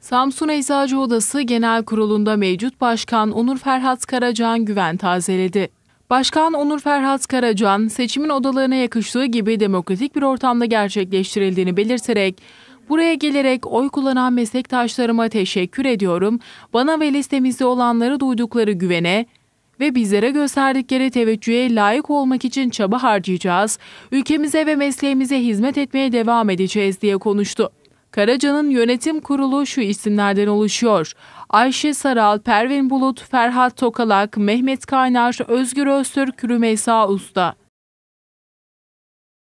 Samsun Eczacı Odası Genel Kurulu'nda mevcut Başkan Onur Ferhat Karacan güven tazeledi. Başkan Onur Ferhat Karacan, seçimin odalarına yakıştığı gibi demokratik bir ortamda gerçekleştirildiğini belirterek, Buraya gelerek oy kullanan meslektaşlarıma teşekkür ediyorum. Bana ve listemizde olanları duydukları güvene ve bizlere gösterdikleri teveccühe layık olmak için çaba harcayacağız. Ülkemize ve mesleğimize hizmet etmeye devam edeceğiz diye konuştu. Karaca'nın yönetim kurulu şu isimlerden oluşuyor. Ayşe Saral, Pervin Bulut, Ferhat Tokalak, Mehmet Kaynar, Özgür Öztürk, Rümeysa Usta.